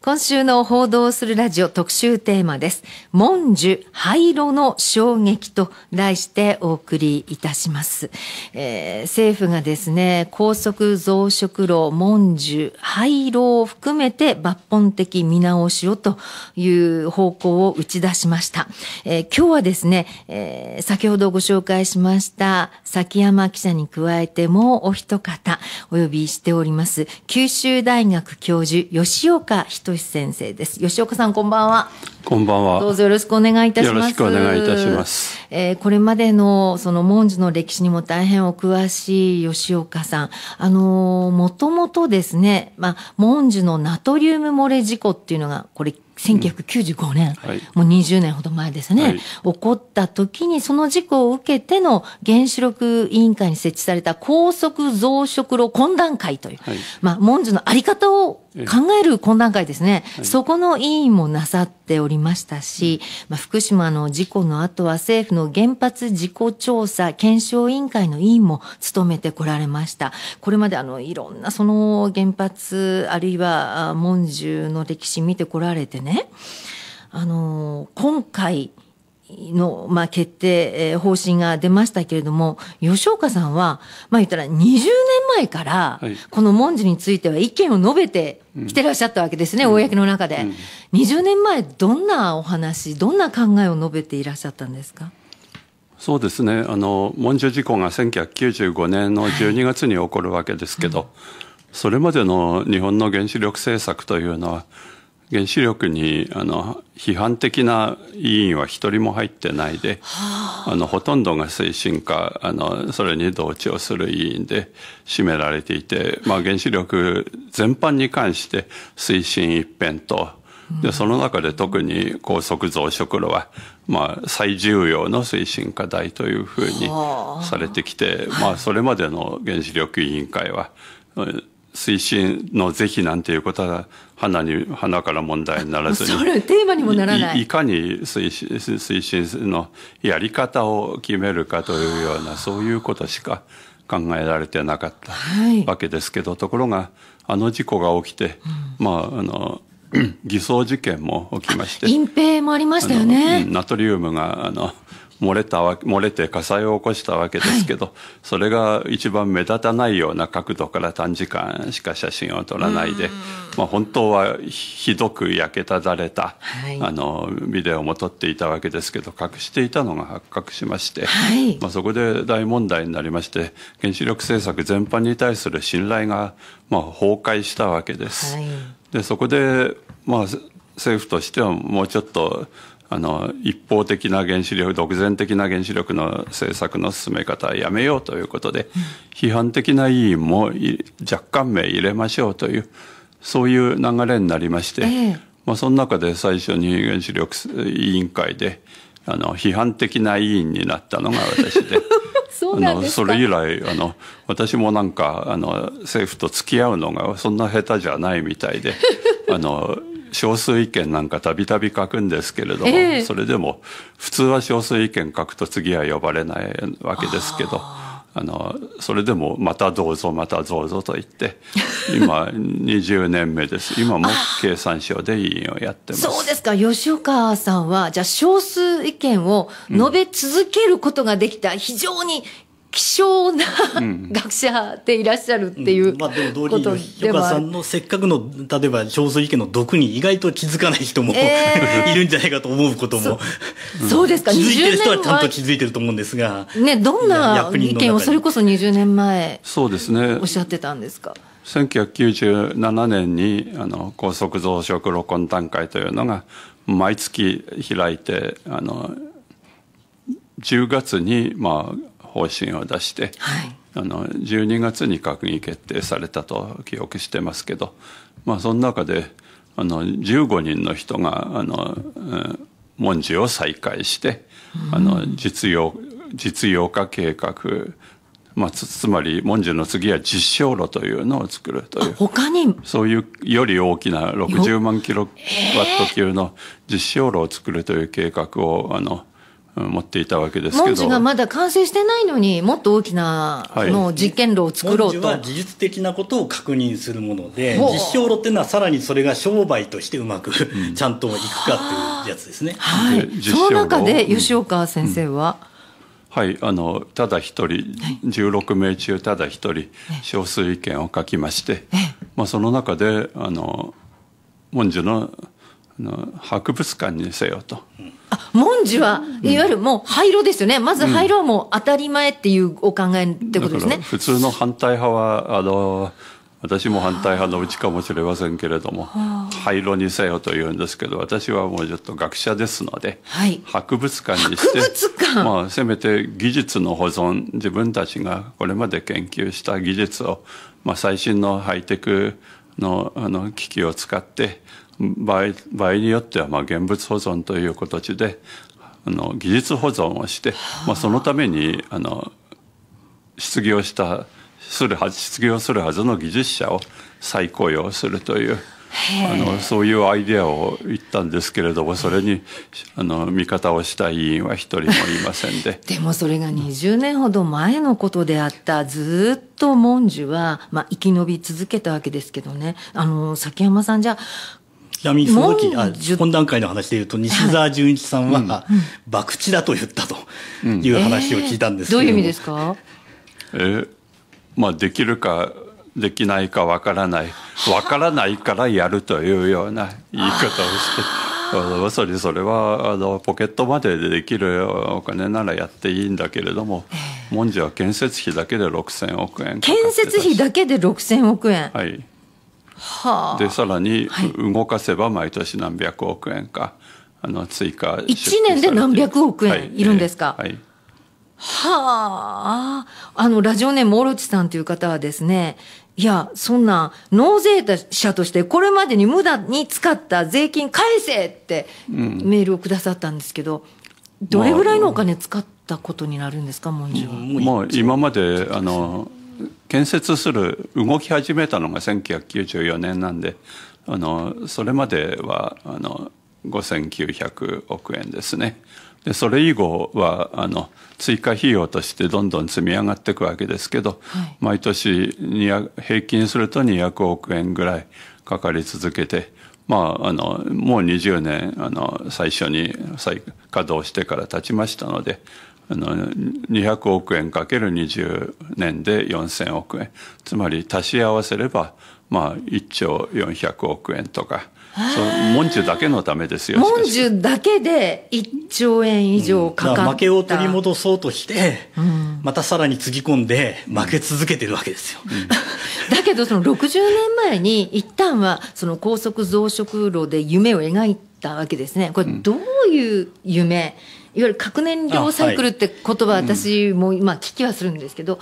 今週の報道するラジオ特集テーマです。文樹廃炉の衝撃と題してお送りいたします。えー、政府がですね、高速増殖炉、文樹廃炉を含めて抜本的見直しをという方向を打ち出しました。えー、今日はですね、えー、先ほどご紹介しました崎山記者に加えてもうお一方お呼びしております、九州大学教授吉岡仁先生です。吉岡さん、こんばんは。こんばんは。どうぞよろしくお願いいたします。よろしくお願いいたします。えー、これまでの、その、文字の歴史にも大変お詳しい吉岡さん。あのー、もともとですね、まあ、文字のナトリウム漏れ事故っていうのが、これ、1995年、はい、もう20年ほど前ですね、はい、起こった時に、その事故を受けての原子力委員会に設置された高速増殖炉懇談会という、はい、まあ、文字のあり方を考える懇談会ですね、そこの委員もなさって、ておりましたし、まあ、福島の事故の後は政府の原発事故調査検証委員会の委員も務めてこられました。これまであのいろんなその原発あるいは文殊の歴史見てこられてね、あの今回の、まあ、決定、えー、方針が出ましたけれども、吉岡さんは、まあ、言ったら20年前から、はい、この文字については意見を述べてきてらっしゃったわけですね、うん、公の中で、うん。20年前、どんなお話、どんな考えを述べていらっしゃったんですかそうですね、あの、文字事故が1995年の12月に起こるわけですけど、はいうん、それまでの日本の原子力政策というのは、原子力にあの批判的な委員は一人も入ってないで、はあ、あのほとんどが推進課。あのそれに同調する委員で占められていて、まあ、原子力全般に関して推進一辺とでその中で特に高速増殖炉は、まあ、最重要の推進課題というふうにされてきて、はあ、まあ、それまでの原子力委員会は推進の是非なんていうことは花に花から問題にならずに それテーマにもならないいかに推進推進のやり方を決めるかというようなそういうことしか考えられてなかったわけですけど、はい、ところがあの事故が起きて、うん、まああの 偽装事件も起きまして隠蔽もありましたよね、ナトリウムがあの漏れた漏れて火災を起こしたわけですけど、はい、それが一番目立たないような角度から短時間しか写真を撮らないで、まあ、本当はひどく焼けただれた、はい、あのビデオも撮っていたわけですけど隠していたのが発覚しまして、はい、まあ、そこで大問題になりまして原子力政策全般に対する信頼がまあ崩壊したわけです。でそこでまあ政府としてはもうちょっとあの一方的な原子力独善的な原子力の政策の進め方はやめようということで、批判的な委員も若干名入れましょうというそういう流れになりまして、えー、まあ、その中で最初に原子力委員会であの批判的な委員になったのが私で。そあのそれ以来あの私もなんかあの政府と付き合うのがそんな下手じゃないみたいで あの少数意見なんかたびたび書くんですけれども、えー、それでも普通は少数意見書くと次は呼ばれないわけですけど。あのそれでもまたどうぞまたどうぞと言って 今20年目です今も経産省で委員をやってますそうですか吉岡さんはじゃあ少数意見を述べ続けることができた、うん、非常に希少な、うん、学者でいらっしゃるっていう、うん、まあ、でも同理広川さんのせっかくの例えば少数意見の毒に意外と気づかない人も、えー、いるんじゃないかと思うこともそうですか気づいてる人はちゃんと気づいてると思うんですが、ね、どんな意見をそれこそ20年前そうですねおっしゃってたんですか1997年にあの高速増殖録音段階というのが毎月開いてあの10月にまあ方針を出して、はい、あの12月に閣議決定されたと記憶してますけど、まあ、その中であの15人の人があの、文字を再開して、あの実用実用化計画まあ、つまり文字の次は実証路というのを作るという他にそういうより大きな60万キロワット級の実証路を作るという計画をあの持っていたわけですけど文がまだ完成してないのにもっと大きなの実験炉を作ろうと、はい、は技術的なことを確認するもので実証炉っていうのはさらにそれが商売としてうまく、うん、ちゃんといくかっていうやつですね、はい、その中で吉岡先生は、うんはい、あのただ一人、はい、16名中ただ一人少数意見を書きまして、まあ、その中であの文殊のの博物館にせよと、うあ文字はいわゆるもう廃炉ですよね、うん、まず廃炉はもう当たり前っていうお考えってことですね。普通の反対派はあの私も反対派のうちかもしれませんけれども廃炉にせよというんですけど私はもうちょっと学者ですので、はい、博物館にしてまあ、せめて技術の保存自分たちがこれまで研究した技術を、まあ、最新のハイテクのあの機器を使って場合場合によってはまあ現物保存という形であの技術保存をして、まあ、そのためにあの失業したするは失業するはずの技術者を再雇用するという。あのそういうアイデアを言ったんですけれどもそれにあの味方をした委員は一人もいませんで でもそれが20年ほど前のことであったずっと文殊は、まあ、生き延び続けたわけですけどねあの崎山さんじゃあちなみにその時、あ懇談会の話でいうと、西澤純一さんは、博打だと言ったという話を聞いたんですけど、うえー、どういう意味ですかえー、まあ、できるかできないかわからないわからないからやるというような 言い方をして。まさにそれはあのポケットまででできるお金ならやっていいんだけれども、もん文字は建設費だけで6000億円建設費だけで6000億円はいはあ、でさらに動かせば毎年何百億円か、あの追加1年で何百億円いるんですか、はい、えーはいはあ、あの、ラジオネームオロチさんという方はですね、いや、そんな、納税者として、これまでに無駄に使った税金返せってメールをくださったんですけど、うん、どれぐらいのお金使ったことになるんですか、まあ、もんは。もう今まで、あの、建設する動き始めたのが1994年なんであのそれまではあの5900億円ですね。でそれ以後はあの追加費用としてどんどん積み上がっていくわけですけど、はい、毎年平均すると200億円ぐらいかかり続けて、まあ、あのもう20年あの最初に再稼働してから経ちましたのであの200億円かける20年で4,000億円つまり足し合わせれば、まあ、1兆400億円とか。その文ンだけのためですよモンジだけで1兆円以上かかった、うん、負けを取り戻そうとして、うん、またさらにつぎ込んで負け続けてるわけですよ、うん、だけどその60年前に一旦はその高速増殖炉で夢を描いたわけですねこれどういう夢、うんいわゆる核燃料サイクルって言葉、はい、私も今聞きはするんですけど、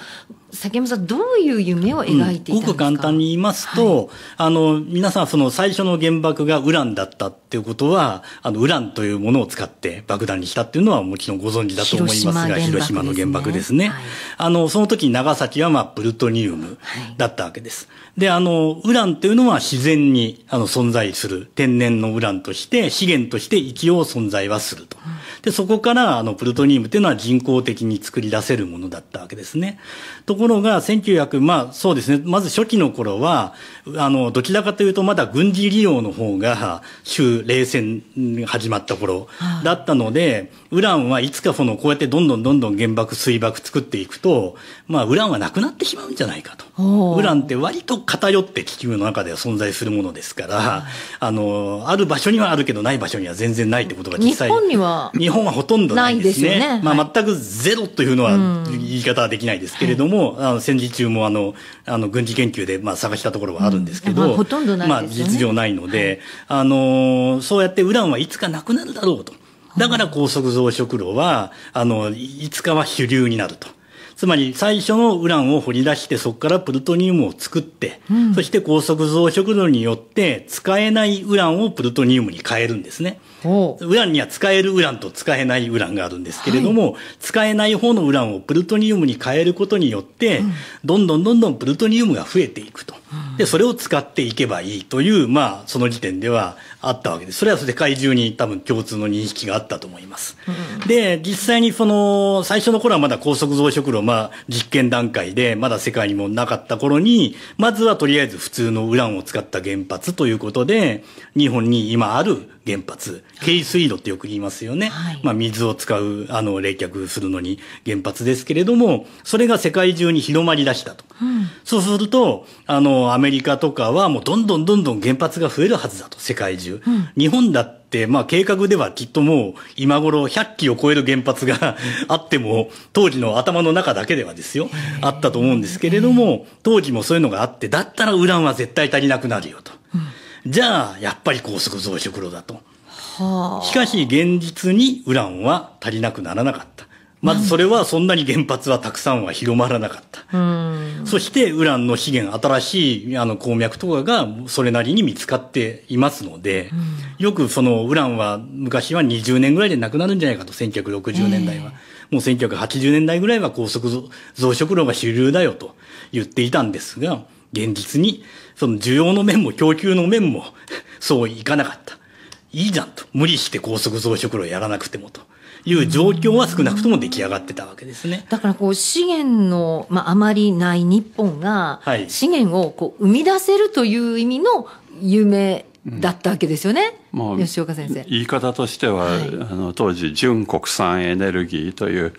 崎山さん、どういう夢を描いていたんですか、うん、ごく簡単に言いますと、はい、あの、皆さん、その最初の原爆がウランだったっていうことは、あの、ウランというものを使って爆弾にしたっていうのはもちろんご存知だと思いますが、広島、ね,、の原爆ですね、はい、あの、その時長崎は、まあ、プルトニウムだったわけです。で、あの、ウランというのは自然に、あの、存在する。天然のウランとして、資源として一応存在はすると。うんで、そこから、あの、プルトニウムっていうのは人工的に作り出せるものだったわけですね。ところが、1900、まあそうですね、まず初期の頃は、あの、どちらかというとまだ軍事利用の方が、終冷戦始まった頃だったので、ウランはいつかその、こうやってどんどんどんどん原爆、水爆作っていくと、まあウランはなくなってしまうんじゃないかと。ウランって割と偏って地球の中では存在するものですから、あの、ある場所にはあるけどない場所には全然ないってことが実際日本には日本はほとんどないですね。すねまあ全くゼロというのは言い方はできないですけれども、うんも、あの、戦時中もあの、あの、軍事研究で、まあ、探したところはあるんですけど、うんまあ、ほとんどない、ね、まあ、実情ないので、はい、あの、そうやってウランはいつかなくなるだろうと。だから高速増殖炉は、あの、いつかは主流になると。つまり最初のウランを掘り出してそこからプルトニウムを作って、うん、そして高速増殖炉によって使えないウランをプルトニウムに変えるんですね。ウランには使えるウランと使えないウランがあるんですけれども、はい、使えない方のウランをプルトニウムに変えることによって、うん、どんどんどんどんプルトニウムが増えていくと。で、それを使っていけばいいという、まあ、その時点ではあったわけです。それは世界中に多分共通の認識があったと思います。うん、で、実際にその、最初の頃はまだ高速増殖炉、まあ、実験段階で、まだ世界にもなかった頃に、まずはとりあえず普通のウランを使った原発ということで、日本に今ある原発軽水路ってよく言いますよね、はい、まあ、水を使うあの冷却するのに原発ですけれどもそれが世界中に広まりだしたと、うん、そうするとあのアメリカとかはもうどんどんどんどん原発が増えるはずだと世界中、うん、日本だってまあ計画ではきっともう今頃100基を超える原発があっても、当時の頭の中だけではですよ、あったと思うんですけれども、当時もそういうのがあって、だったらウランは絶対足りなくなるよと。うんじゃあやっぱり高速増殖炉だと。はあ、しかし現実にウランは足りなくならなかった。まずそれはそんなに原発はたくさんは広まらなかった。うん、そしてウランの資源、新しいあの鉱脈とかがそれなりに見つかっていますので、うん、よくそのウランは昔は20年ぐらいでなくなるんじゃないかと、1960年代は。えー、もう1980年代ぐらいは高速増殖炉が主流だよと言っていたんですが、現実に、その需要の面も供給の面も そういかなかった。いいじゃんと。無理して高速増殖炉やらなくてもと。いう状況は少なくとも出来上がってたわけですね。だからこう資源の、まあ、あまりない日本が、資源をこう生み出せるという意味の夢だったわけですよね、うん、吉岡先生言い方としては、はい、あの当時純国産エネルギーという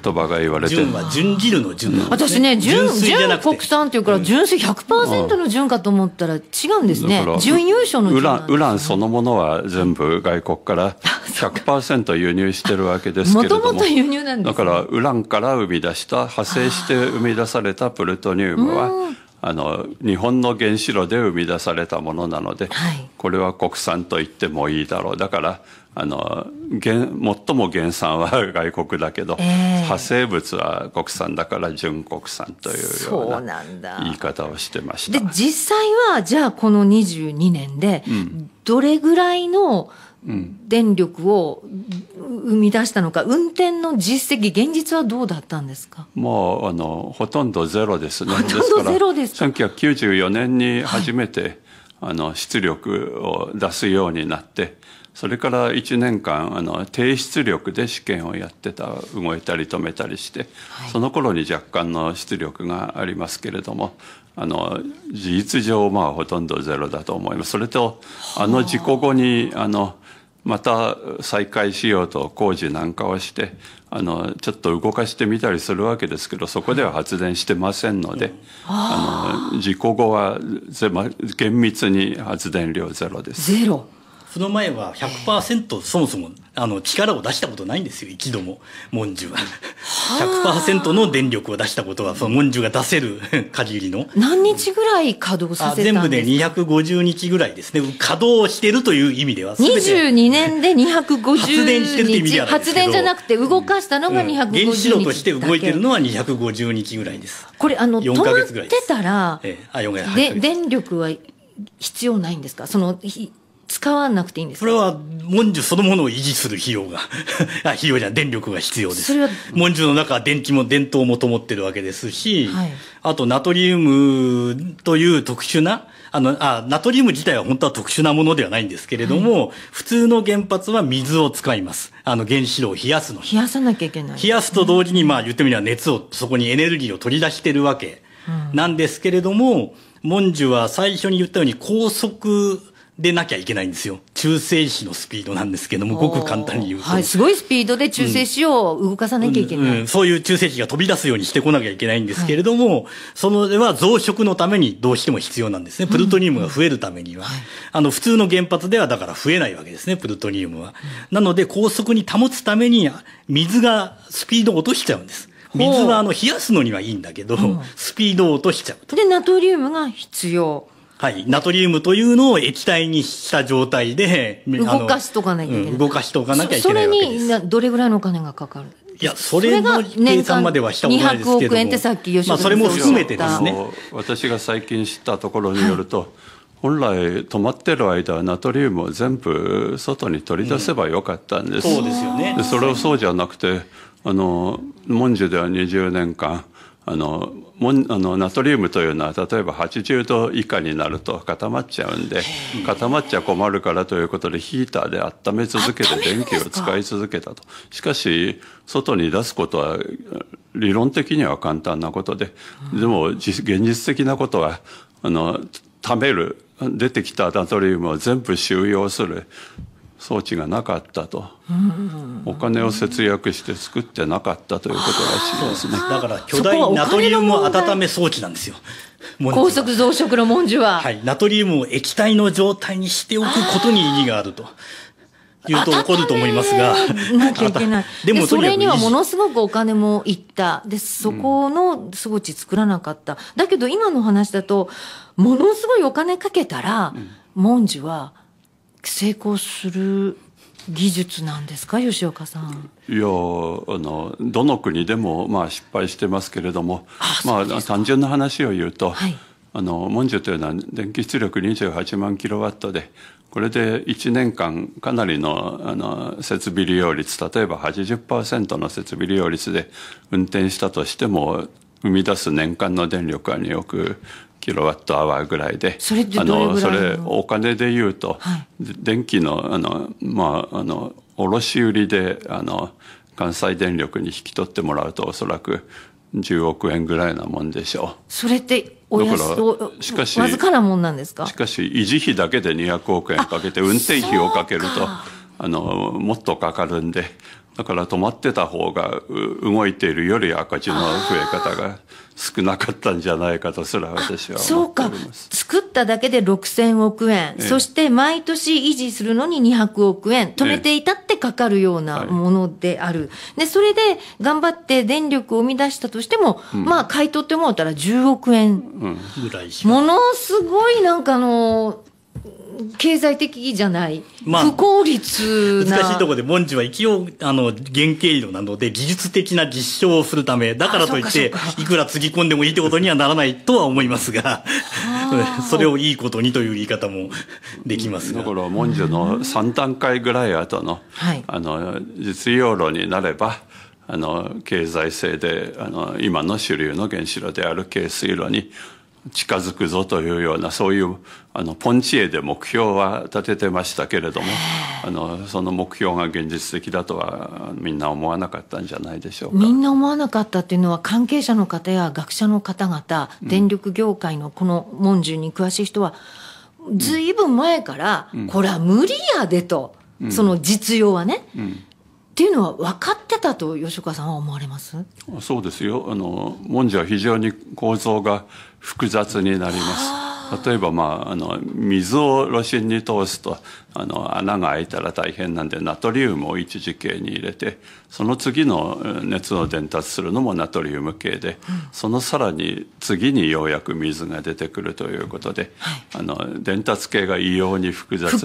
言葉が言われて純は純汁の純、ね、私ね純純国産っていうから純粋100%の純かと思ったら違うんですね、うん、純優勝の純、ね、ウランそのものは全部外国から100%輸入してるわけですけれどももともと輸入なんです、ね、だからウランから生み出した派生して生み出されたプルトニウムは、あの日本の原子炉で生み出されたものなので、はい、これは国産と言ってもいいだろうだからあの原最も原産は外国だけど、えー、派生物は国産だから純国産というような言い方をしてましたで実際はじゃあこの22年でどれぐらいの、うん電力を生み出したのか、運転の実績、現実はどうだったんですかもうあのほとんどゼロですね、ほとんどゼロですか1994年に初めて、はい、あの出力を出すようになって、それから1年間あの低出力で試験をやってた動いたり止めたりして、はい、その頃に若干の出力がありますけれどもあの事実上まあほとんどゼロだと思います。それとあの事故後にあのまた再開しようと工事なんかをしてあのちょっと動かしてみたりするわけですけどそこでは発電してませんので、あの事故後は厳密に発電量ゼロです。ゼロその前は100%そもそもあの力を出したことないんですよ一度もモンジュは。100%の電力を出したことはそのモンジュが出せる 限りの。何日ぐらい稼働させたんですか全部で250日ぐらいですね稼働してるという意味では22年で250日発電してるいう意味では発電じゃなくて動かしたのが250日だけ、うん、原子炉として動いてるのは250日ぐらいです。これあの止まってたら、ええ、あ4で電力は必要ないんですかその使わなくていいんですそれは、文殊そのものを維持する費用が あ、費用じゃ電力が必要です。それは文殊の中は電気も、電灯も灯ってるわけですし、はい、あと、ナトリウムという特殊な、あの、あ、ナトリウム自体は本当は特殊なものではないんですけれども、はい、普通の原発は水を使います。あの、原子炉を冷やすの冷やさなきゃいけない、ね、冷やすと同時に、まあ、言ってみれば熱を、そこにエネルギーを取り出してるわけなんですけれども、うん、文殊は最初に言ったように高速、でなきゃいけないんですよ。中性子のスピードなんですけども、ごく簡単に言うと。はい、すごいスピードで中性子を動かさなきゃいけない、うんうんうん、そういう中性子が飛び出すようにしてこなきゃいけないんですけれども、はい、そのは増殖のためにどうしても必要なんですね。プルトニウムが増えるためには。あの、普通の原発ではだから増えないわけですね、プルトニウムは。なので、高速に保つために、水がスピードを落としちゃうんです。水はあの冷やすのにはいいんだけど、スピードを落としちゃうと。で、ナトリウムが必要。はい、ナトリウムというのを液体にした状態で動かしとかなきゃいけない、うん、動かしとかなきゃいけないわけですそれにどれぐらいのお金がかかるいや、それの計算まではしたことないですけど億円ってさっき吉まあ、それも含めてですね。私が最近知ったところによると、本来止まってる間はナトリウムを全部外に取り出せばよかったんです。うん、そうですよね。それをそうじゃなくて、あの、文殊では20年間、あのもあのナトリウムというのは例えば80度以下になると固まっちゃうんで固まっちゃ困るからということでヒーターで温め続けて電気を使い続けたとしかし外に出すことは理論的には簡単なことで、でも現実的なことはあの貯める出てきたナトリウムを全部収容する装置がなかったと、お金を節約して作ってなかったということらしいですねだから巨大ナトリウム温め装置なんですよ高速増殖の文字は、はい、ナトリウムを液体の状態にしておくことに意義があると。言うと怒ると思いますが。なきゃいけない。でもそれにはものすごくお金もいった。で、そこの装置作らなかった。うん、だけど今の話だと、ものすごいお金かけたら、うん、文は、成功する技術なんですか吉岡さんいやあのどの国でも、まあ、失敗してますけれどもまあ、単純な話を言うと、はい、あのモンジュというのは電気出力28万キロワットでこれで1年間かなりのあの設備利用率例えば80%の設備利用率で運転したとしても生み出す年間の電力は2億キロワットアワーぐらいでそれあのそれお金でいうと、はい、電気のあの、まあ、あの卸売であの関西電力に引き取ってもらうとおそらく10億円ぐらいなもんでしょう。それっておからしかしわずかなもんなんですかしかし維持費だけで200億円かけて運転費をかけるとあのもっとかかるんでだから止まってた方が動いているより赤字の増え方が。少なかったんじゃないかとすら私はそうか作っただけで6000億円、ええ、そして毎年維持するのに200億円止めていたってかかるようなものである、え、でそれで頑張って電力を生み出したとしても、うん、まあ買い取ってもらったら10億円、うん、ぐらいものすごいなんかあの経済的じゃない、まあ、不効率な難しいところで文字は一応あの原型量なので技術的な実証をするためだからといっていくらつぎ込んでもいいってことにはならないとは思いますが それをいいことにという言い方もできますがだから文字の3段階ぐらい後のはい、あの実用論になればあの経済性であの今の主流の原子炉である軽水炉に近づくぞというようなそういうあのポンチエで目標は立ててましたけれどもあのその目標が現実的だとはみんな思わなかったんじゃないでしょうかみんな思わなかったっていうのは関係者の方や学者の方々電力業界のこの文殊に詳しい人は、ずいぶん前から、うん、これは無理やでと、うん、その実用はね、うんっていうのは分かってたと吉岡さんは思われますそうですよあのは非常に構造が複雑になります。例えば、まあ、あの水を炉心に通すとあの穴が開いたら大変なんでナトリウムを一時系に入れてその次の熱を伝達するのもナトリウム系で、うん、そのさらに次にようやく水が出てくるということで、はい、あの伝達系が異様に複雑に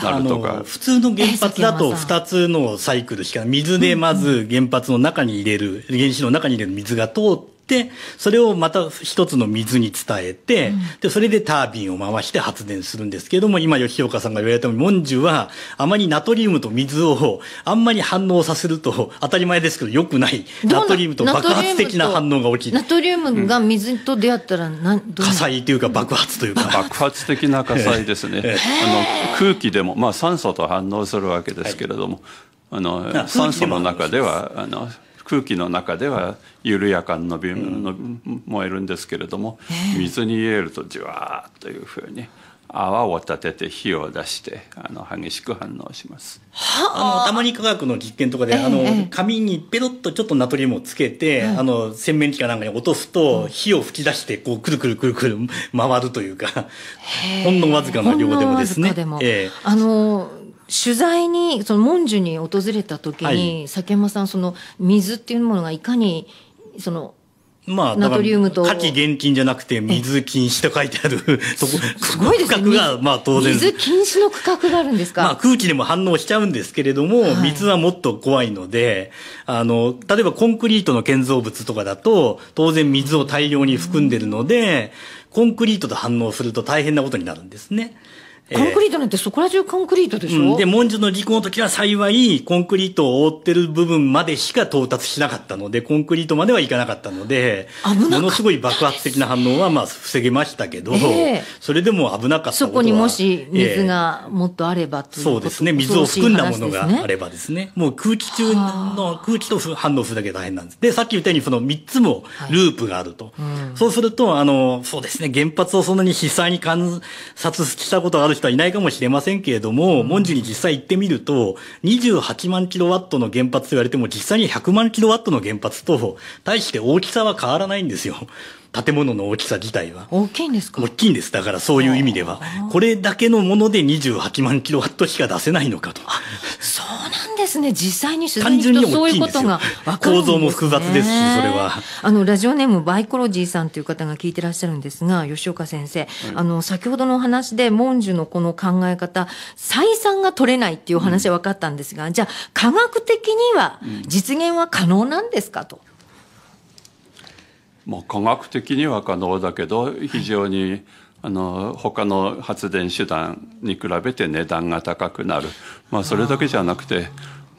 なるとか普通の原発だと2つのサイクルしか水でまず原発の中に入れる、うん、原子の中に入れる水が通ってってそれをまた一つの水に伝えて、うん、でそれでタービンを回して発電するんですけども今吉岡さんが言われたようにモンジュはあまりナトリウムと水をあんまり反応させると当たり前ですけどよくないナトリウムと爆発的な反応が起きるナトリウムが水と出会ったらな、うん、火災というか爆発というか 爆発的な火災ですね、あの空気でも、まあ、酸素と反応するわけですけれども、はい、あの酸素の中ではあの空気の中では緩やかに伸び、燃えるんですけれども、水に入れるとじわーっというふうに泡を立てて火を出してあの激しく反応します。あのたまに科学の実験とかで、えー、あの紙にペロッとちょっとナトリウムをつけて、えー、あの洗面器かなんかに落とすと、うん、火を吹き出してこうくるくるくるくる回るというか、ほんのわずかな量でもですね。えあの取材にその文殊に訪れた時に、はい、酒山さんその水っていうものがいかにそのまあ、ナトリウムと。火器厳禁じゃなくて、水禁止と書いてある、そこ、すごいですね。区画が、まあ当然。水禁止の区画があるんですかまあ空気でも反応しちゃうんですけれども、はい、水はもっと怖いので、あの、例えばコンクリートの建造物とかだと、当然水を大量に含んでるので、コンクリートと反応すると大変なことになるんですね。コンクリートなんてそこら中コンクリートでしょ、えーうん、で、文殊の離婚の時は幸い、コンクリートを覆ってる部分までしか到達しなかったので、コンクリートまではいかなかったので、でものすごい爆発的な反応はまあ防げましたけど、えー、それでも危なかったそこにもし水がもっとあればいう、えー、そうですね。水を含んだものがあればですね、もう空気中の空気と反応するだけ大変なんです。で、さっき言ったようにその3つもループがあると。はいうん、そうすると、あの、そうですね、原発をそんなに被災に観察したことがある人はいないかもしれませんけれども、文字に実際行ってみると、28万キロワットの原発と言われても、実際に100万キロワットの原発と、対して大きさは変わらないんですよ。建物の大きさ自体は。大きいんですか大きいんです。だからそういう意味では。これだけのもので28万キロワットしか出せないのかと。そうなんですね。実際に取材するとそういうことが分かるんです、ね、構造も複雑ですし、それは。あの、ラジオネームバイコロジーさんという方が聞いてらっしゃるんですが、吉岡先生、うん、あの、先ほどの話で、文殊のこの考え方、採算が取れないっていうお話は分かったんですが、うん、じゃあ、科学的には実現は可能なんですかと。もう科学的には可能だけど非常にあの他の発電手段に比べて値段が高くなる、まあ、それだけじゃなくて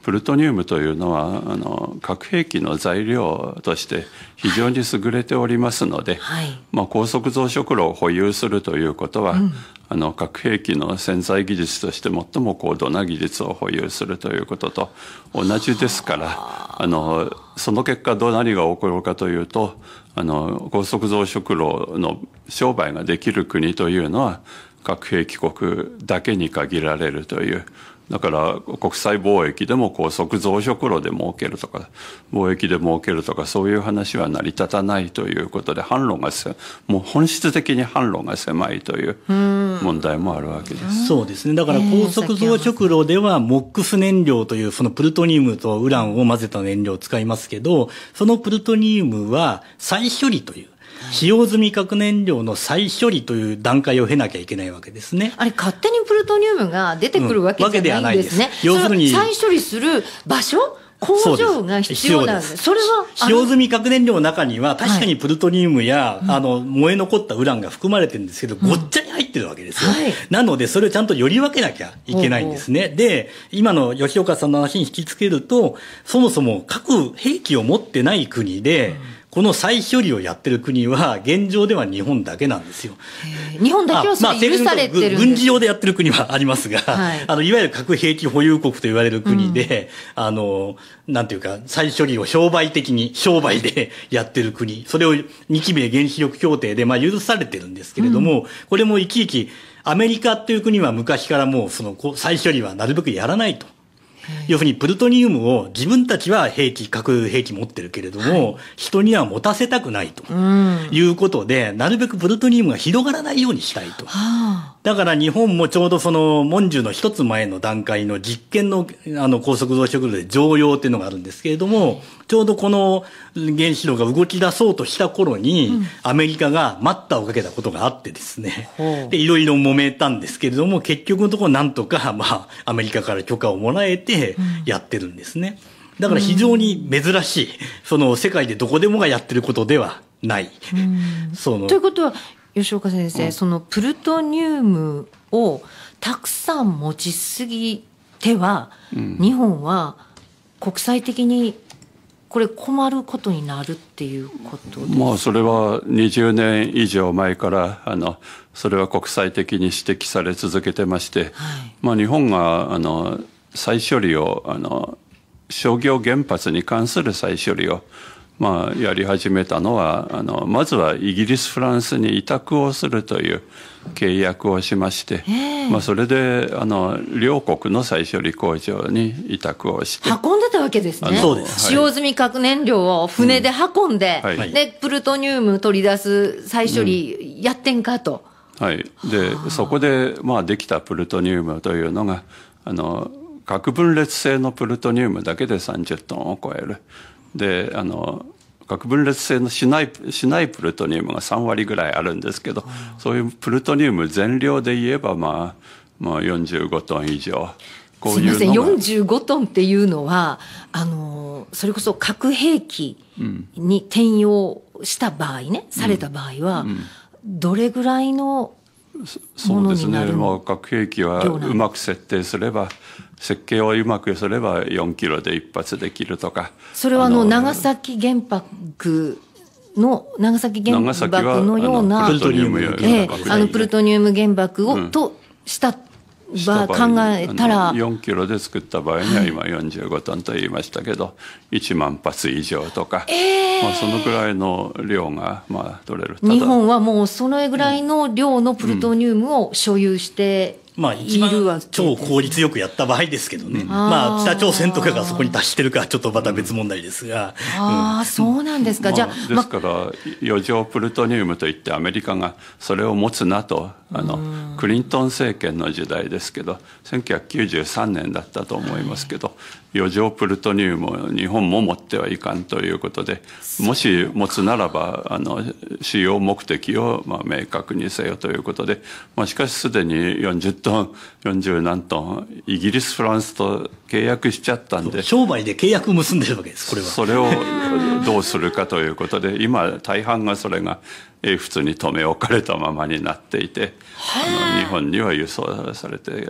プルトニウムというのはあの核兵器の材料として非常に優れておりますので、はい、まあ、高速増殖炉を保有するということは、うん、あの核兵器の潜在技術として最も高度な技術を保有するということと同じですからあのその結果どう何が起こるかというとあの高速増殖炉の商売ができる国というのは核兵器国だけに限られるというだから国際貿易でも高速増殖炉で儲けるとか、貿易で儲けるとか、そういう話は成り立たないということで、反論がせ、もう本質的に反論が狭いという問題もあるわけです。うそうですね。だから高速増殖炉では、モックス燃料という、そのプルトニウムとウランを混ぜた燃料を使いますけど、そのプルトニウムは再処理という、使用済み核燃料の再処理という段階を経なきゃいけないわけですね。あれ勝手にプルトニウムが出てくるわけではないですね。要するに再処理する場所工場が必要なんです。それは使用済み核燃料の中には確かにプルトニウムや、はい、あの燃え残ったウランが含まれてるんですけど、うん、ごっちゃに入ってるわけですよ、はい、なのでそれをちゃんとより分けなきゃいけないんですね。で、今の吉岡さんの話に引きつけると、そもそも核兵器を持ってない国で、うんこの再処理をやってる国は、現状では日本だけなんですよ。日本だけはそれ許されてる、まあ、軍事上でやってる国はありますが、はい、あの、いわゆる核兵器保有国と言われる国で、うん、あの、なんていうか、再処理を商売的に、商売でやってる国、それを日米原子力協定で、まあ、許されてるんですけれども、うん、これもいきいき、アメリカっていう国は昔からもう、その、再処理はなるべくやらないと。要するにプルトニウムを自分たちは兵器、核兵器持ってるけれども、はい、人には持たせたくないということで、なるべくプルトニウムが広がらないようにしたいと。はあだから日本もちょうどその、モンジュの一つ前の段階の実験の、あの、高速増殖炉で常用っていうのがあるんですけれども、ちょうどこの原子炉が動き出そうとした頃に、アメリカが待ったをかけたことがあってですね、で、いろいろ揉めたんですけれども、結局のところなんとか、まあ、アメリカから許可をもらえてやってるんですね。だから非常に珍しい、その世界でどこでもがやってることではない。そのということは、吉岡先生、うん、そのプルトニウムをたくさん持ちすぎては、うん、日本は国際的にこれ困ることになるっていうこともうそれは20年以上前からあのそれは国際的に指摘され続けてまして、はい、まあ、日本があの再処理をあの商業原発に関する再処理をまあ、やり始めたのはあのまずはイギリスフランスに委託をするという契約をしまして、えー、まあ、それであの両国の再処理工場に委託をして運んでたわけですね使用済み核燃料を船で運んで、うんはい、でプルトニウム取り出す再処理やってんかと。うん、はい、でそこで、まあ、できたプルトニウムというのがあの核分裂性のプルトニウムだけで30トンを超えるであの核分裂性のしないしないプルトニウムが3割ぐらいあるんですけど、そういうプルトニウム全量で言えば、まあ、まあ45トン以上。すみません45トンっていうのはあのそれこそ核兵器に転用した場合ね、うん、された場合は、うんどれぐらいのそうですねもう核兵器はうまく設定すれば設計をうまくすれば4キロで一発できるとかそれはあの長崎原爆の長崎原爆のようなプルトニウム、あのプルトニウム原爆を、とした場考えたら4キロで作った場合には今45トンと言いましたけど、1万発以上とか、まあ、そのぐらいの量がまあ取れる日本はもうそのぐらいの量のプルトニウムを所有してまあ一番超効率よくやった場合ですけどね、まあ北朝鮮とかがそこに達してるかちょっとまた別問題ですが、うん、あそうなんですか、じゃあ、まあ、ですから余剰プルトニウムといってアメリカがそれを持つなとあのクリントン政権の時代ですけど1993年だったと思いますけど、はい、余剰プルトニウムを日本も持ってはいかんということでもし持つならばあの使用目的をまあ明確にせよということで、まあ、しかしすでに40トン40何トンイギリスフランスと契約しちゃったんで商売で契約結んでるわけですこれはそれをどうするかということで今大半がそれがえー、普通に留め置かれたままになっていて、あの日本には輸送されて、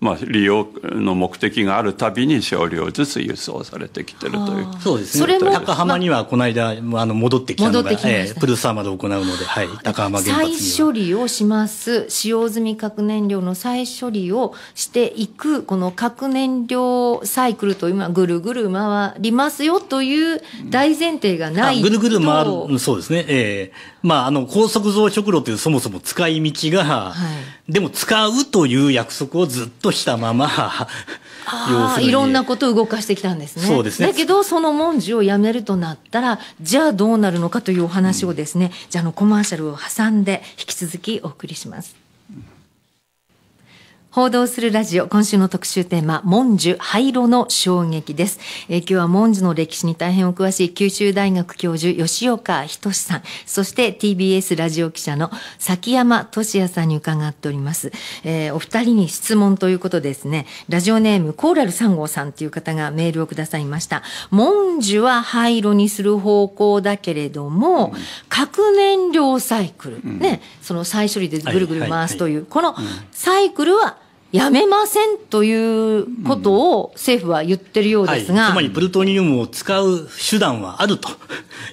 まあ、利用の目的があるたびに少量ずつ輸送されてきてるというそうですねそれも高浜にはこの間、まあ、の戻ってきたのが、えー、プルサーマで行うので、はい、高浜原発再処理をします使用済み核燃料の再処理をしていくこの核燃料サイクルと今ぐるぐる回りますよという大前提がない、うん、ぐるぐる回るそうですねええーまあ、あの、高速増殖炉というそもそも使い道が、はい、でも使うという約束をずっとしたまま、いろんなことを動かしてきたんですね。そうですね。だけど、その文字をやめるとなったら、じゃあどうなるのかというお話をですね、うん、じゃあのコマーシャルを挟んで、引き続きお送りします。報道するラジオ今週の特集テーマ文殊廃炉の衝撃です、えー、今日は文殊の歴史に大変お詳しい九州大学教授吉岡仁さんそして TBS ラジオ記者の崎山俊也さんに伺っております、えー、お二人に質問ということですねラジオネームコーラル3号さんという方がメールをくださいました文殊は廃炉にする方向だけれども、うん、核燃料サイクル、うん、ねその再処理でぐるぐる回すという、はいはいはい、このサイクルはやめませんということを政府は言ってるようですが、うんはい、つまりプルトニウムを使う手段はあると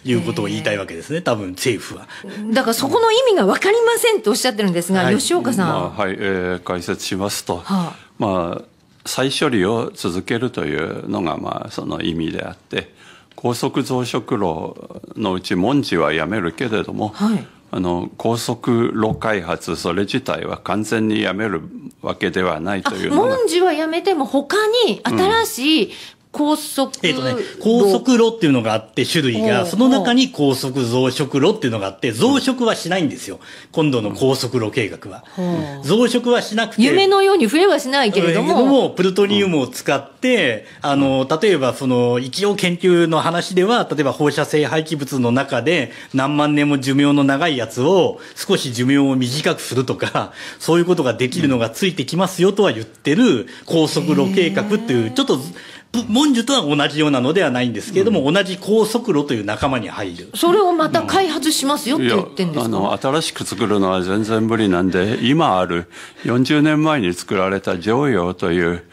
いうことを言いたいわけですね、多分政府は。だからそこの意味が分かりませんとおっしゃってるんですが、はい、吉岡さん、まあ、はいえー、解説しますと、はあ、まあ、再処理を続けるというのが、まあ、その意味であって高速増殖炉のうち文字はやめるけれども、はいあの高速路開発それ自体は完全にやめるわけではないという文字はやめても他に新しい高速えっ、とね、高速炉っていうのがあって種類が、その中に高速増殖炉っていうのがあって、増殖はしないんですよ。今度の高速炉計画は。増殖はしなくて。夢のように増えはしないけれども。もプルトニウムを使って、あの、例えばその、一応研究の話では、例えば放射性廃棄物の中で何万年も寿命の長いやつを少し寿命を短くするとか、そういうことができるのがついてきますよとは言ってる高速炉計画っていう、ちょっと、文殊とは同じようなのではないんですけれども、うん、同じ高速路という仲間に入るそれをまた開発しますよって言ってんですか、うん、あの新しく作るのは全然無理なんで今ある40年前に作られた常用という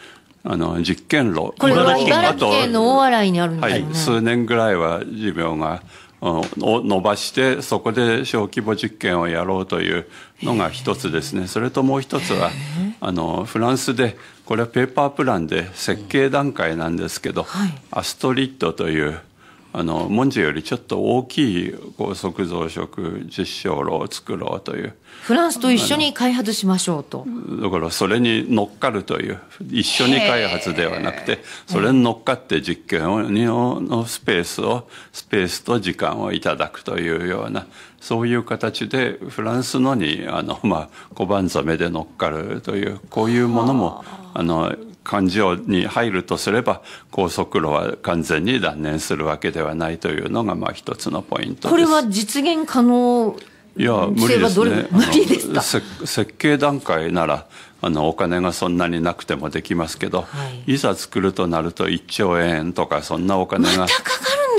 あの実験炉これは茨城県の大洗にあるんですよ、ね、はい、数年ぐらいは寿命がを伸ばしてそこで小規模実験をやろうというのが一つですねそれともう一つはあのフランスでこれはペーパープランで設計段階なんですけど、はい、アストリッドというあの文字よりちょっと大きい高速増殖実証炉を作ろうというフランスと一緒に開発しましょうとだからそれに乗っかるという一緒に開発ではなくてそれに乗っかって実験を日本のスペースをスペースと時間をいただくというようなそういう形でフランスのにあの、まあ、小判ザメで乗っかるというこういうものもあの環状に入るとすれば高速路は完全に断念するわけではないというのがまあ一つのポイントです。これは実現可能いや無理ですね無理ですか設計段階ならあのお金がそんなになくてもできますけど、はい、いざ作るとなると1兆円とかそんなお金が、ま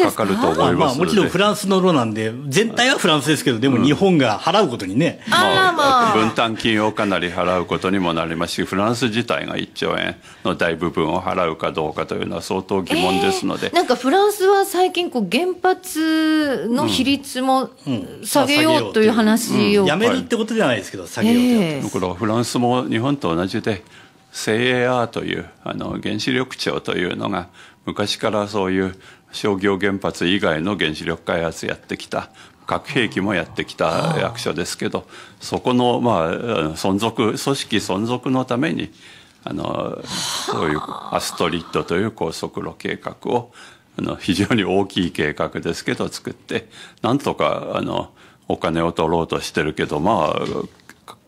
かかると思います、まあ、もちろんフランスのロなんで全体はフランスですけどでも日本が払うことにね、うんまあ、分担金をかなり払うことにもなりますしフランス自体が1兆円の大部分を払うかどうかというのは相当疑問ですので、えー、なんかフランスは最近こう原発の比率も下げようという話を、やめるってことじゃないですけど下げようと、えー、だからフランスも日本と同じで CAR というあの原子力庁というのが昔からそういう商業原発以外の原子力開発やってきた核兵器もやってきた役所ですけどそこのまあ存続組織存続のためにあのそういうアストリッドという高速路計画をあの非常に大きい計画ですけど作ってなんとかあのお金を取ろうとしてるけどまあ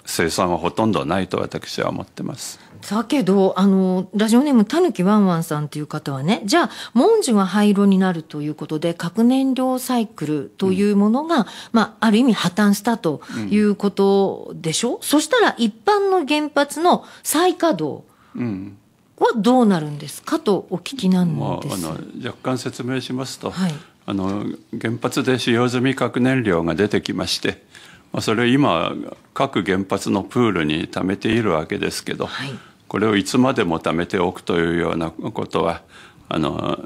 生産はほとんどないと私は思ってます。だけどあのラジオネームたぬきわんわんさんという方はねじゃあ文字が灰色になるということで核燃料サイクルというものが、うん、まあ、ある意味破綻したということでしょ、うん、そしたら一般の原発の再稼働はどうなるんですかとお聞きなんです、まあ、あの若干説明しますと、はい、あの原発で使用済み核燃料が出てきましてそれ今各原発のプールに貯めているわけですけど、はい、これをいつまでも貯めておくというようなことはあの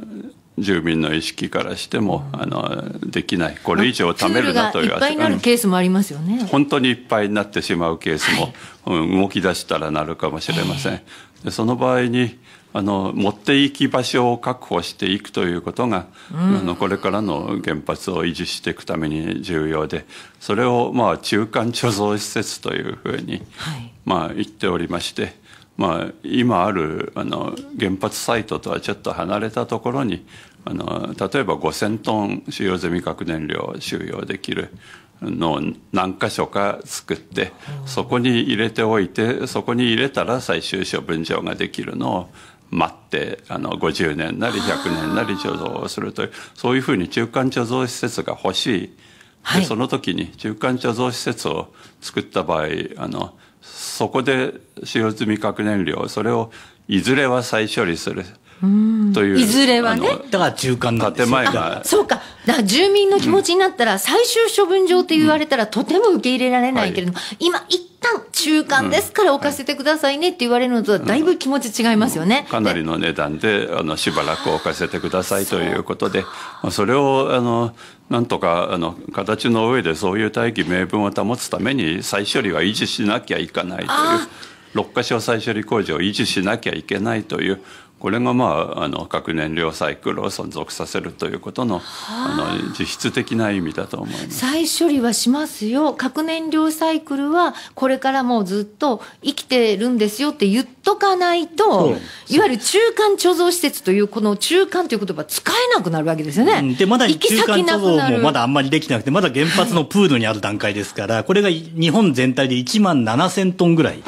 住民の意識からしても、うん、あのできないこれ以上貯めるなといういっぱいになるケースもありますよね、うん、本当にいっぱいになってしまうケースも、はい、うん、動き出したらなるかもしれません。えー、でその場合にあの持って行き場所を確保していくということが、うん、あのこれからの原発を維持していくために重要でそれをまあ中間貯蔵施設というふうに、まあ言っておりまして、まあ、今あるあの原発サイトとはちょっと離れたところにあの例えば5,000トン使用済み核燃料を収容できるの何箇所か作ってそこに入れておいてそこに入れたら最終処分場ができるのを待ってあの50年なり100年なり貯蔵をするというそういうふうに中間貯蔵施設が欲しい、はい、でその時に中間貯蔵施設を作った場合あのそこで使用済み核燃料それをいずれは再処理するといういずれはねだから中間建前がそうかだから住民の気持ちになったら、最終処分場って言われたら、とても受け入れられないけれども、うん、今一旦中間ですから置かせてくださいねって言われるのとはだいぶ気持ち違いますよね、うん、かなりの値段であのしばらく置かせてくださいということでそそれをあのなんとかあの形の上でそういう大義名分を保つために再処理は維持しなきゃいかないという6か所再処理工場を維持しなきゃいけないというこれが、まあ、あの核燃料サイクルを存続させるということの,、あ、の実質的な意味だと思います再処理はしますよ核燃料サイクルはこれからもうずっと生きてるんですよって言っとかないといわゆる中間貯蔵施設というこの中間という言葉使えなくなるわけですよね、うん、でまだ中間貯蔵もまだあんまりできなくてまだ原発のプールにある段階ですからこれが日本全体で1万7000トンぐらい。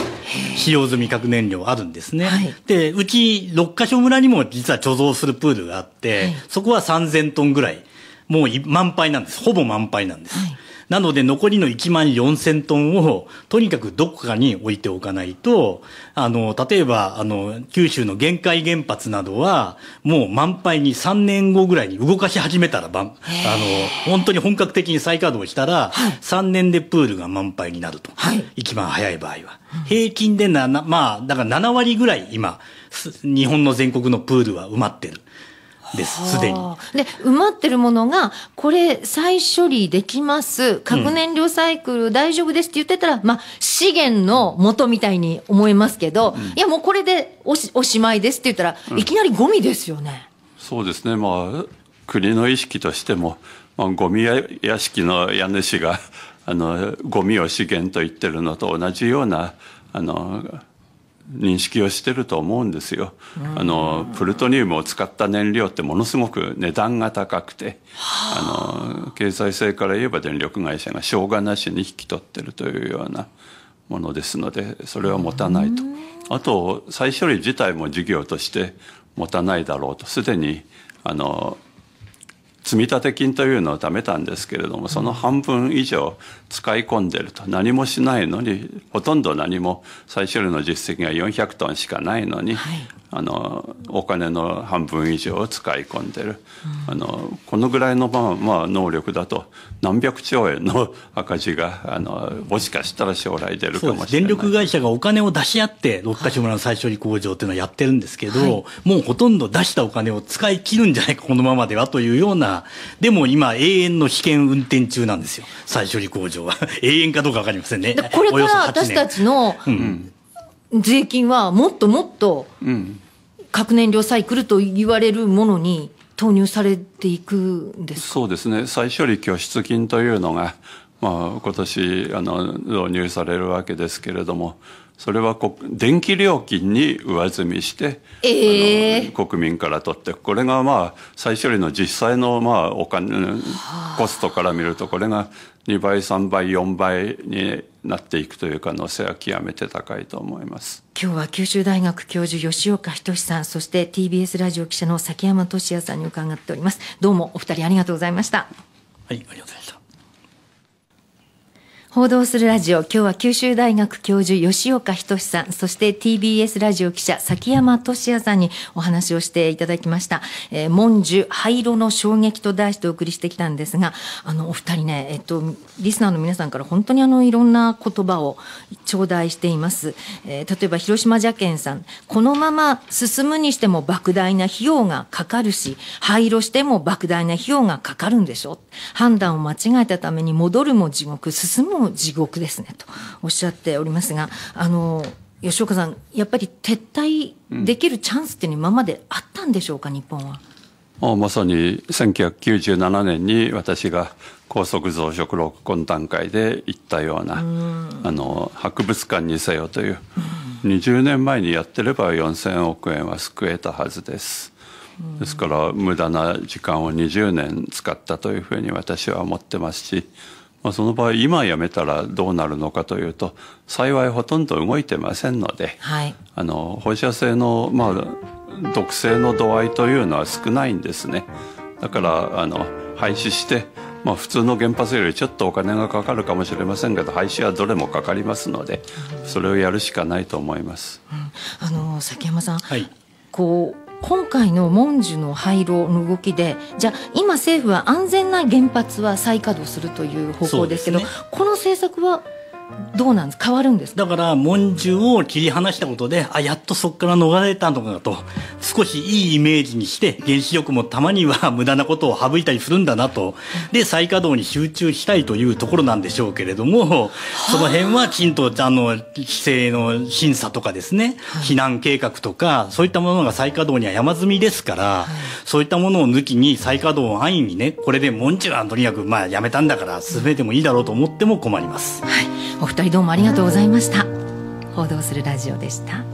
使用済み核燃料あるんですね。はい、で、うち6カ所村にも実は貯蔵するプールがあって、はい、そこは3000トンぐらい、もう満杯なんです。ほぼ満杯なんです。なので残りの1万4000トンをとにかくどこかに置いておかないと、あの、例えば、あの、九州の限界原発などは、もう満杯に3年後ぐらいに動かし始めたらば、あの、本当に本格的に再稼働したら、はい、3年でプールが満杯になると。はい、一番早い場合は。平均で7、まあ、だから7割ぐらい今、日本の全国のプールは埋まってる。ですすでに。で埋まってるものがこれ再処理できます核燃料サイクル大丈夫ですって言ってたら、うん、まあ、資源の元みたいに思いますけど、うん、いやもうこれでおしおしまいですって言ったら、うん、いきなりゴミですよね。そうですね、まあ、国の意識としても、まあ、ゴミ屋敷の家主があのゴミを資源と言ってるのと同じようなあの認識をしてると思うんですよ。あのプルトニウムを使った燃料ってものすごく値段が高くて、あの経済性から言えば電力会社がしょうがなしに引き取ってるというようなものですので、それは持たないと。あと再処理自体も事業として持たないだろうとすでにあの積立金というのを貯めたんですけれどもその半分以上使い込んでると何もしないのにほとんど何も最初の実績が400トンしかないのに、はい、あのお金の半分以上を使い込んでる、うん、あのこのぐらいの、まあまあ、能力だと何百兆円の 赤字があのもしかしたら将来出るかもしれない電力会社がお金を出し合って六ヶ所村の再処理工場っていうのはやってるんですけど、はい、もうほとんど出したお金を使い切るんじゃないかこのままではというようなでも今、永遠の危険運転中なんですよ、再処理工場は。永遠かどうか分かりませんね。これから私たちの税金は、もっともっと、核燃料サイクルと言われるものに投入されていくんですそうですね、再処理拠出金というのが、まあ、今年あの導入されるわけですけれども、それは電気料金に上積みして、えー、国民から取ってこれがまあ再処理の実際のまあお金コストから見るとこれが2倍3倍4倍になっていくという可能性は極めて高いと思います今日は九州大学教授吉岡仁さんそして TBS ラジオ記者の崎山俊也さんに伺っておりますどうもお二人ありがとうございましたはいありがとうございました報道するラジオ今日は九州大学教授吉岡仁さんそして TBS ラジオ記者崎山俊也さんにお話をしていただきました、えー、文殊灰色の衝撃と題してお送りしてきたんですがあのお二人ねえっとリスナーの皆さんから本当にあのいろんな言葉を頂戴しています、えー、例えば広島邪ャさんこのまま進むにしても莫大な費用がかかるし灰色しても莫大な費用がかかるんでしょ判断を間違えたために戻るも地獄進むも地獄ですねとおっしゃっておりますがあの吉岡さんやっぱり撤退できるチャンスっていうのは今まであったんでしょうか、日本は。まさに1997年に私が高速増殖録懇談会で行ったような、うん、あの博物館にせよという、うん、20年前にやってれば4,000億円は救えたはずです。ですから無駄な時間を20年使ったというふうに私は思ってますしまあ、その場合今やめたらどうなるのかというと幸いほとんど動いてませんので、はい、あの放射性の、まあ、毒性の度合いというのは少ないんですね。だからあの廃止してまあ、普通の原発よりちょっとお金がかかるかもしれませんけど廃止はどれもかかりますのでそれをやるしかないと思います。うん、あの崎山さん、はい、こう今回の文殊の廃炉の動きでじゃあ今政府は安全な原発は再稼働するという方向ですけど、ね、この政策はどうなんです変わるんですだから文殊を切り離したことであやっとそこから逃れたのかと少しいいイメージにして原子力もたまには無駄なことを省いたりするんだなとで再稼働に集中したいというところなんでしょうけれどもその辺はきちんとあの規制の審査とかですね避難計画とかそういったものが再稼働には山積みですから、そういったものを抜きに再稼働を安易にねこれで文殊はとにかくまあやめたんだから進めてもいいだろうと思っても困ります。はいお二人どうもありがとうございました報道するラジオでした